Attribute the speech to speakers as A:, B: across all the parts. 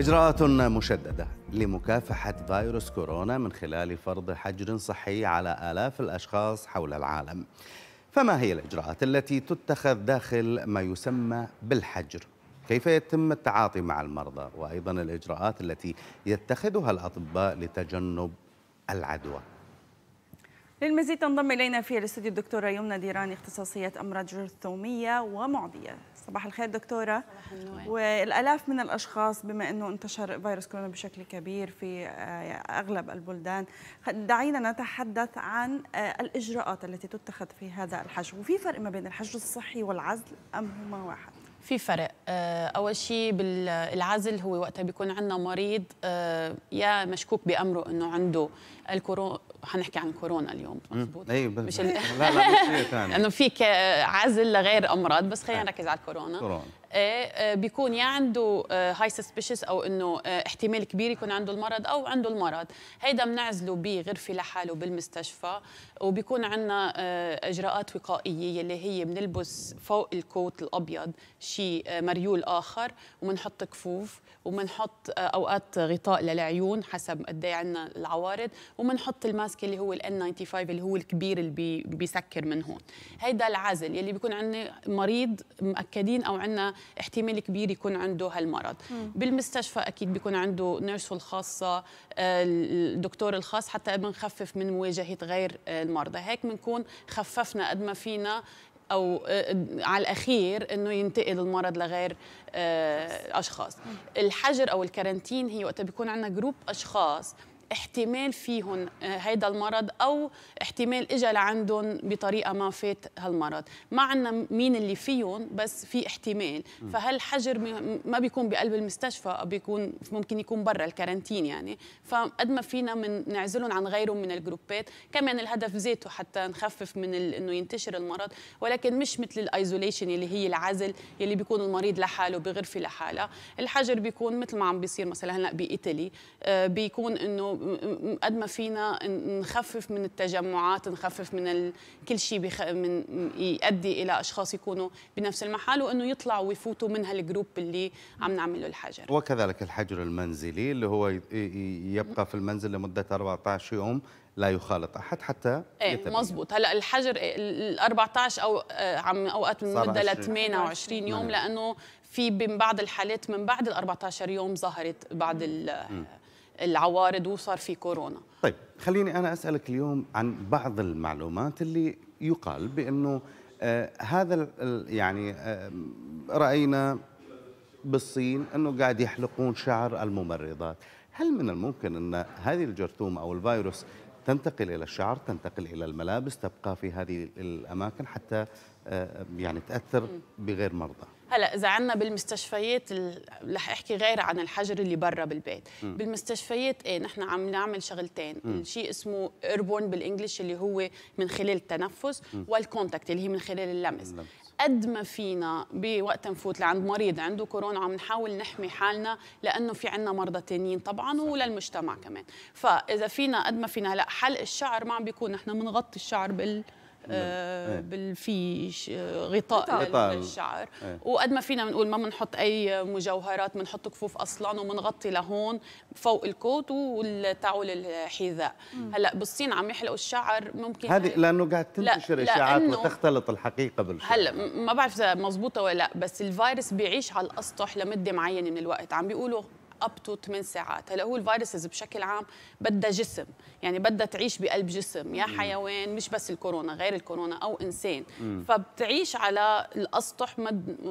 A: إجراءات مشددة لمكافحة فيروس كورونا من خلال فرض حجر صحي على آلاف الأشخاص حول العالم فما هي الإجراءات التي تتخذ داخل ما يسمى بالحجر؟ كيف يتم التعاطي مع المرضى؟ وأيضا الإجراءات التي يتخذها الأطباء لتجنب العدوى
B: للمزيد تنضم الينا في الاستوديو الدكتوره يمنى ديراني اختصاصيه امراض جرثوميه ومعديه صباح الخير دكتوره صباح والالاف من الاشخاص بما انه انتشر فيروس كورونا بشكل كبير في آه، اغلب البلدان دعينا نتحدث عن آه، الاجراءات التي تتخذ في هذا الحجر وفي فرق ما بين الحجر الصحي والعزل ام هما واحد في فرق آه، اول شيء بالعزل هو وقتها بيكون عندنا مريض آه، يا مشكوك بامره انه عنده الكورونا حنحكي عن كورونا اليوم
A: مضبوط ايوه مش ال... لا يعني. انه
B: في عزل لغير امراض بس خلينا إيه. نركز على الكورونا كورونا. آه، آه، بيكون يا عنده هاي آه، سسبشس او انه احتمال كبير يكون عنده المرض او عنده المرض هيدا بنعزله بغرفه لحاله بالمستشفى وبيكون عندنا اجراءات وقائيه يلي هي بنلبس فوق الكوت الابيض شيء مريول اخر وبنحط كفوف وبنحط اوقات غطاء للعيون حسب قد ايه عندنا العوارض وبنحط الماسك اللي هو الان 95 اللي هو الكبير اللي بيسكر من هون هيدا العزل يلي بيكون عندنا مريض مأكدين او عندنا احتمال كبير يكون عنده هالمرض مم. بالمستشفى اكيد بيكون عنده نيرسه الخاصه آه، الدكتور الخاص حتى بنخفف من مواجهه غير آه، المرضى هيك بنكون خففنا قد ما فينا او آه، على الاخير انه ينتقل المرض لغير اشخاص الحجر او الكارنتين هي وقت بيكون عندنا جروب اشخاص احتمال فيهم آه، هيدا المرض او احتمال اجى لعندهم بطريقه ما فات هالمرض ما عندنا مين اللي فيهم بس في احتمال فهالحجر ما بيكون بقلب المستشفى بيكون ممكن يكون برا الكارانتين يعني فقد ما فينا من نعزلهم عن غيرهم من الجروبات كمان الهدف ذاته حتى نخفف من انه ينتشر المرض ولكن مش مثل الايزوليشن اللي هي العزل اللي بيكون المريض لحاله بغرفه لحالها الحجر بيكون مثل ما عم بيصير مثلا هلا بايطالي آه، بيكون انه قد ما فينا نخفف من التجمعات نخفف من كل شيء بخ... من يؤدي الى اشخاص يكونوا بنفس المحل وانه يطلعوا ويفوتوا من هالجروب اللي عم نعمله الحجر
A: وكذلك الحجر المنزلي اللي هو يبقى في المنزل لمده 14 يوم لا يخالط احد حتى ايه مزبوط
B: هلا الحجر إيه، ال 14 او آه، عم اوقات بنمدها ل 28 يوم لانه في من بعض الحالات من بعد ال 14 يوم ظهرت بعض ال العوارض وصار في كورونا
A: طيب خليني أنا أسألك اليوم عن بعض المعلومات اللي يقال بأنه آه هذا يعني آه رأينا بالصين أنه قاعد يحلقون شعر الممرضات هل من الممكن أن هذه الجرثومة أو الفيروس تنتقل إلى الشعر تنتقل إلى الملابس تبقى في هذه الأماكن حتى آه، آه، يعني تأثر بغير مرضى
B: هلا اذا عندنا بالمستشفيات رح احكي غير عن الحجر اللي برا بالبيت م. بالمستشفيات ايه نحن عم نعمل شغلتين شيء اسمه ايربون بالانجلش اللي هو من خلال التنفس والكونتاكت اللي هي من خلال اللمس قد ما فينا بوقت نفوت لعند مريض عنده كورونا عم نحاول نحمي حالنا لانه في عندنا مرضى تانيين طبعا وللمجتمع كمان فاذا فينا قد ما فينا هلا حلق الشعر ما عم بيكون نحن بنغطي الشعر بال نعم. آه، إيه. بالفيش آه، غطاء, غطاء للشعر إيه. وقد ما فينا بنقول ما بنحط اي مجوهرات بنحط كفوف اصلا وبنغطي لهون فوق الكوت والتعول الحذاء هلا بالصين عم يحلقوا الشعر ممكن هذه يعني لانه
A: قاعد تنتشر اشاعات وتختلط الحقيقه بالشعر
B: هلا ما بعرف اذا مزبوطه ولا لا بس الفيروس بيعيش على الاسطح لمده معينه من الوقت عم بيقولوا اب تو 8 ساعات هلا هو الفيروسز بشكل عام بدها جسم يعني بدها تعيش بقلب جسم يا حيوان مش بس الكورونا غير الكورونا او انسان فبتعيش على الاسطح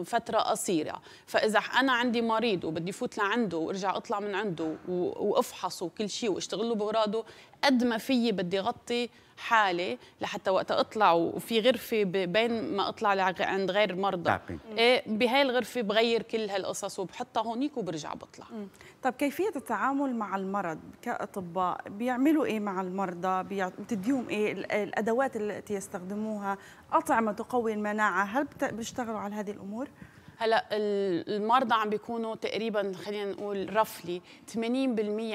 B: فتره قصيره فاذا انا عندي مريض وبدي فوت لعنده وارجع اطلع من عنده وافحصه وكل شيء واشتغل له بغراضه قد ما في بدي غطي حالي لحتى وقت اطلع وفي غرفه بين ما اطلع عند غير مرضى إيه بهاي الغرفه بغير كل هالقصص وبحطها هونيك وبرجع بطلع مم. طب كيفيه التعامل مع المرض كاطباء بيعملوا ايه مع المرضى بتديهم ايه الادوات التي يستخدموها اطعمه تقوي المناعه هل بيشتغلوا على هذه الامور هلا المرضى عم بيكونوا تقريبا خلينا نقول رفلي 80%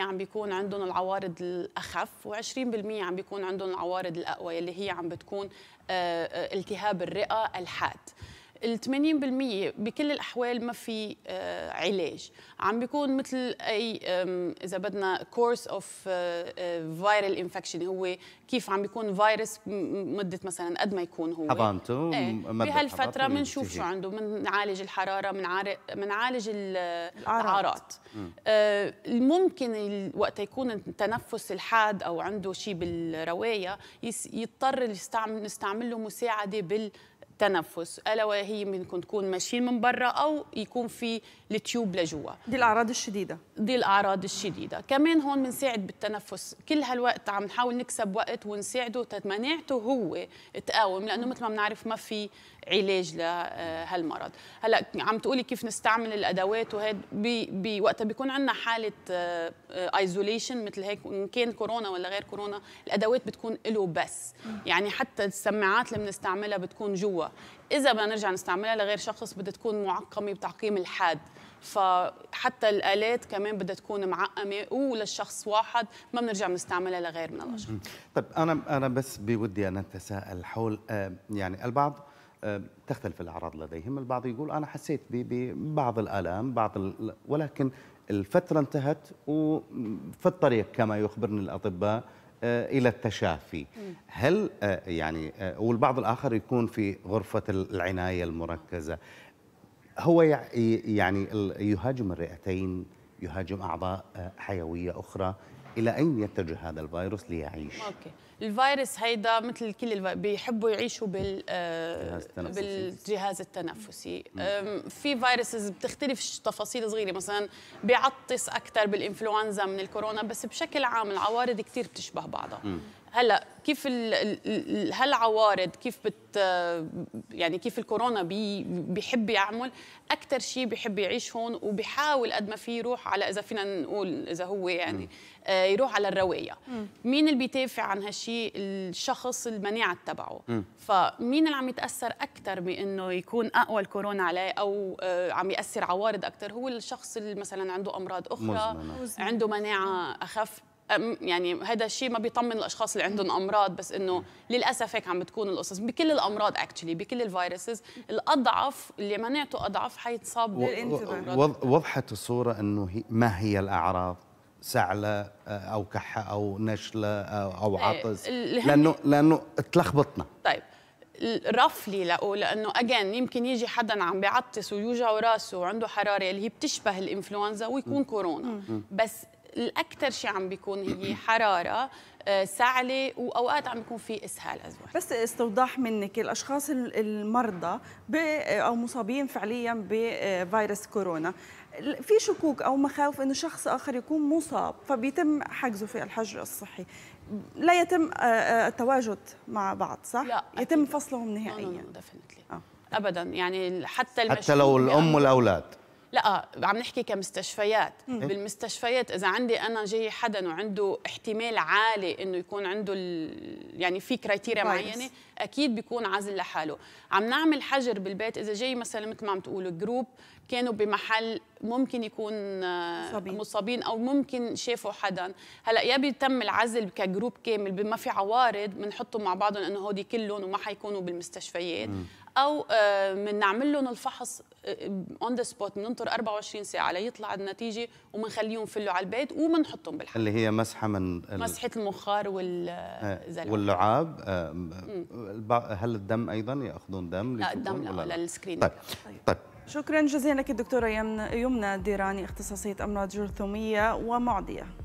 B: عم بيكون عندهم العوارض الاخف و20% عم بيكون عندهم العوارض الاقوى اللي هي عم بتكون آه، آه، التهاب الرئه الحاد ال 80% بكل الاحوال ما في آه، علاج عم بيكون مثل اي اذا بدنا كورس اوف فايرال انفكشن هو كيف عم بيكون فيروس مده مثلا قد ما يكون هو حضانته ايه بهالفتره بنشوف شو عنده بنعالج الحراره بنعالج آه، الاعراض آه، ممكن وقت يكون التنفس الحاد او عنده شيء بالروايه يضطر نستعمل له مساعده بال التنفس الا وهي ممكن تكون ماشيين من برا او يكون في التيوب لجوا دي الاعراض الشديده دي الاعراض الشديده كمان هون بنساعد بالتنفس كل هالوقت عم نحاول نكسب وقت ونساعده تمنعته هو تقاوم لانه مثل ما بنعرف ما في علاج لهالمرض هلا عم تقولي كيف نستعمل الادوات وهيك بوقتها بي بيكون عندنا حاله ايزوليشن آه، مثل هيك ان كان كورونا ولا غير كورونا الادوات بتكون له بس يعني حتى السماعات اللي بنستعملها بتكون جوا اذا بدنا نرجع نستعملها لغير شخص بدها تكون معقمه بتعقيم الحاد فحتى الالات كمان بدها تكون معقمه وللشخص واحد ما بنرجع بنستعملها لغير من الاشخاص
A: طيب انا انا بس بودي ان اتساءل حول آه، يعني البعض آه، تختلف الاعراض لديهم البعض يقول انا حسيت ببعض الالام بعض ال... ولكن الفتره انتهت وفي الطريق كما يخبرني الاطباء آه، الى التشافي هل آه، يعني آه، والبعض الاخر يكون في غرفه العنايه المركزه هو يعني يهاجم الرئتين يهاجم اعضاء حيويه اخرى الى اين يتجه هذا الفيروس ليعيش اوكي
B: الفيروس هيدا مثل كل الفي... بيحبوا يعيشوا بال آه، بالجهاز التنفسي في فيروسز بتختلف تفاصيل صغيره مثلا بيعطس اكثر بالانفلونزا من الكورونا بس بشكل عام العوارض كثير بتشبه بعضها هلا كيف هالعوارض كيف بت يعني كيف الكورونا بي بيحب يعمل اكثر شيء بيحب يعيش هون وبيحاول قد ما في يروح على اذا فينا نقول اذا هو يعني آه، يروح على الروايه مين اللي بيدافع عن هالشيء الشخص المناعه تبعه فمين اللي عم يتاثر اكثر بانه يكون اقوى الكورونا عليه او آه، عم ياثر عوارض اكثر هو الشخص اللي مثلا عنده امراض اخرى مزمنة. عنده مناعه اخف يعني هذا الشيء ما بيطمن الاشخاص اللي عندهم امراض بس انه للاسف هيك عم بتكون القصص بكل الامراض اكشلي بكل الفيروسز الاضعف اللي مناعته اضعف حيتصاب
A: وضحت الصوره انه هي ما هي الاعراض سعله او كحه او نشله او إيه، عطس لانه لانه تلخبطنا
B: طيب رفلي لقوا لانه اجين يمكن يجي حدا عم بيعطس ويوجعه راسه وعنده حراره اللي هي بتشبه الانفلونزا ويكون كورونا بس الاكثر شيء عم بيكون هي حراره آه، سعلة وأوقات عم بيكون في إسهال أزواج بس استوضاح منك الأشخاص المرضى آه، أو مصابين فعليا بفيروس آه، كورونا في شكوك أو مخاوف أنه شخص آخر يكون مصاب فبيتم حجزه في الحجر الصحي لا يتم التواجد مع بعض صح؟ لا يتم فصلهم نهائيا لا لا لا آه. أبدا يعني حتى حتى لو الأم يعني والأولاد لا عم نحكي كمستشفيات مم. إيه. بالمستشفيات اذا عندي انا جاي حدا وعنده احتمال عالي انه يكون عنده يعني في كرايتيريا معينه اكيد بيكون عازل لحاله عم نعمل حجر بالبيت اذا جاي مثلا مثل ما عم تقولوا جروب كانوا بمحل ممكن يكون مصابين, مصابين او ممكن شافوا حدا هلا يا بيتم العزل كجروب كامل بما في عوارض بنحطهم مع بعضهم انه هودي كلهم وما حيكونوا بالمستشفيات مم. او آه، من نعمل لهم الفحص اون ذا سبوت بننطر 24 ساعه ليطلع النتيجه وبنخليهم فلوا على البيت وبنحطهم بالحمام
A: اللي هي مسحه من مسحه
B: المخار والزلع آه، آه،
A: واللعاب هل الدم ايضا ياخذون دم لا الدم لا, لا, للسكرين طيب،, طيب
B: طيب شكرا جزيلا لك الدكتوره يمنى ديراني اختصاصيه امراض جرثوميه ومعديه